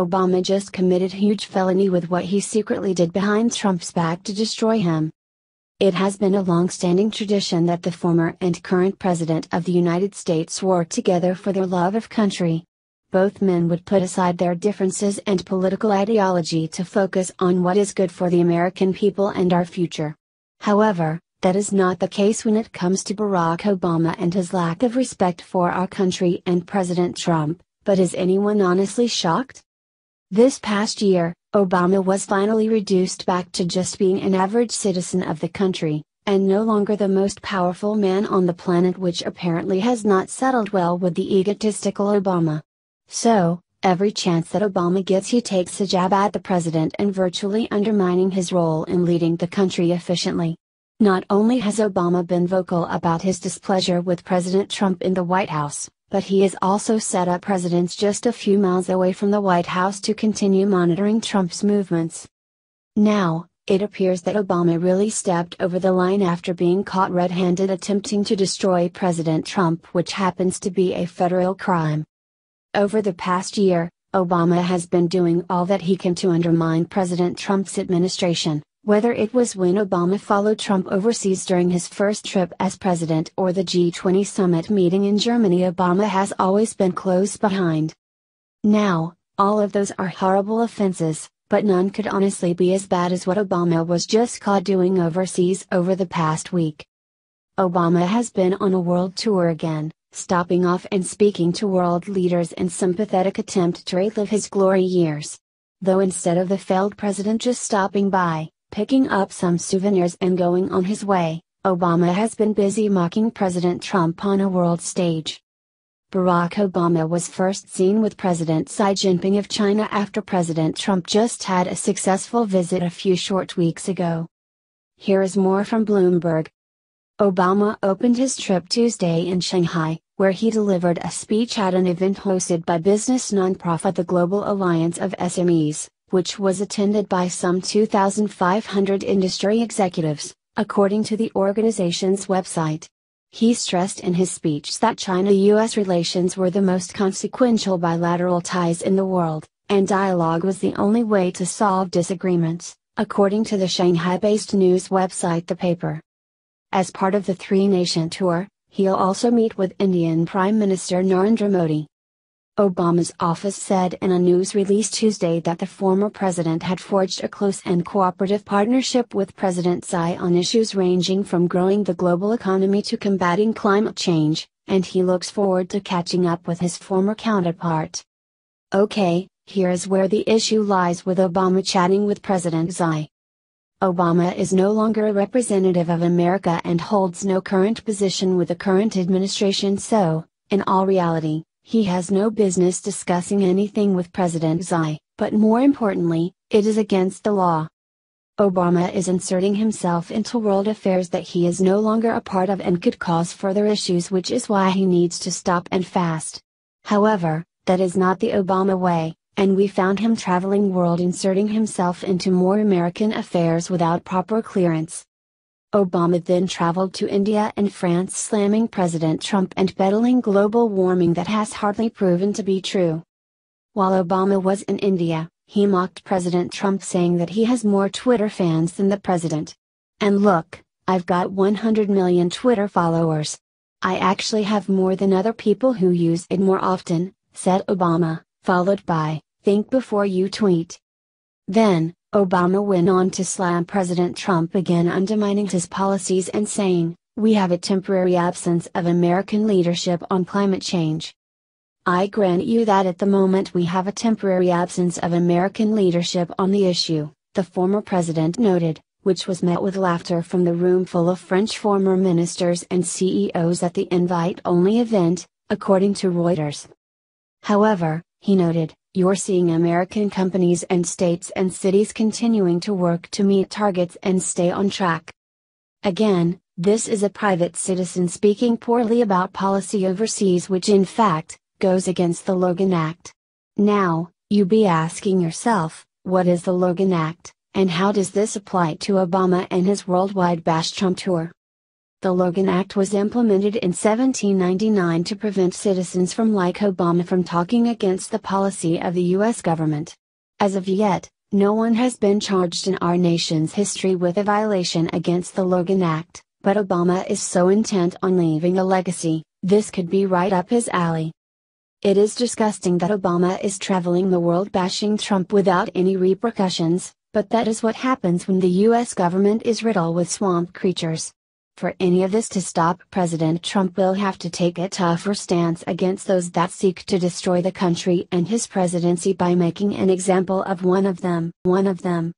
Obama just committed huge felony with what he secretly did behind Trump's back to destroy him. It has been a long-standing tradition that the former and current president of the United States work together for their love of country. Both men would put aside their differences and political ideology to focus on what is good for the American people and our future. However, that is not the case when it comes to Barack Obama and his lack of respect for our country and President Trump, but is anyone honestly shocked? This past year, Obama was finally reduced back to just being an average citizen of the country, and no longer the most powerful man on the planet, which apparently has not settled well with the egotistical Obama. So, every chance that Obama gets, he takes a jab at the president and virtually undermining his role in leading the country efficiently. Not only has Obama been vocal about his displeasure with President Trump in the White House, but he has also set up residence just a few miles away from the White House to continue monitoring Trump's movements. Now, it appears that Obama really stepped over the line after being caught red handed attempting to destroy President Trump, which happens to be a federal crime. Over the past year, Obama has been doing all that he can to undermine President Trump's administration whether it was when Obama followed Trump overseas during his first trip as president or the G20 summit meeting in Germany, Obama has always been close behind. Now, all of those are horrible offenses, but none could honestly be as bad as what Obama was just caught doing overseas over the past week. Obama has been on a world tour again, stopping off and speaking to world leaders in sympathetic attempt to relive his glory years. Though instead of the failed president just stopping by, picking up some souvenirs and going on his way, Obama has been busy mocking President Trump on a world stage. Barack Obama was first seen with President Xi Jinping of China after President Trump just had a successful visit a few short weeks ago. Here is more from Bloomberg. Obama opened his trip Tuesday in Shanghai, where he delivered a speech at an event hosted by business nonprofit the Global Alliance of SMEs, which was attended by some 2,500 industry executives, according to the organization's website. He stressed in his speech that China US relations were the most consequential bilateral ties in the world, and dialogue was the only way to solve disagreements, according to the Shanghai based news website The Paper. As part of the three nation tour, he'll also meet with Indian Prime Minister Narendra Modi. Obama's office said in a news release Tuesday that the former president had forged a close and cooperative partnership with President Xi on issues ranging from growing the global economy to combating climate change, and he looks forward to catching up with his former counterpart. Okay, here is where the issue lies with Obama chatting with President Xi. Obama is no longer a representative of America and holds no current position with the current administration so, in all reality, he has no business discussing anything with President Xi, but more importantly, it is against the law. Obama is inserting himself into world affairs that he is no longer a part of and could cause further issues which is why he needs to stop and fast. However, that is not the Obama way, and we found him traveling world inserting himself into more American affairs without proper clearance. Obama then traveled to India and France slamming President Trump and peddling global warming that has hardly proven to be true. While Obama was in India, he mocked President Trump saying that he has more Twitter fans than the president. And look, I've got 100 million Twitter followers. I actually have more than other people who use it more often, said Obama, followed by, think before you tweet. Then, Obama went on to slam President Trump again undermining his policies and saying, we have a temporary absence of American leadership on climate change. I grant you that at the moment we have a temporary absence of American leadership on the issue, the former president noted, which was met with laughter from the room full of French former ministers and CEOs at the invite only event, according to Reuters. However, he noted, you're seeing American companies and states and cities continuing to work to meet targets and stay on track. Again, this is a private citizen speaking poorly about policy overseas, which in fact, goes against the Logan Act. Now, you be asking yourself, what is the Logan Act, and how does this apply to Obama and his worldwide bash Trump tour? The Logan Act was implemented in 1799 to prevent citizens from like Obama from talking against the policy of the U.S. government. As of yet, no one has been charged in our nation's history with a violation against the Logan Act, but Obama is so intent on leaving a legacy, this could be right up his alley. It is disgusting that Obama is traveling the world bashing Trump without any repercussions, but that is what happens when the U.S. government is riddled with swamp creatures. For any of this to stop, President Trump will have to take a tougher stance against those that seek to destroy the country and his presidency by making an example of one of them. One of them.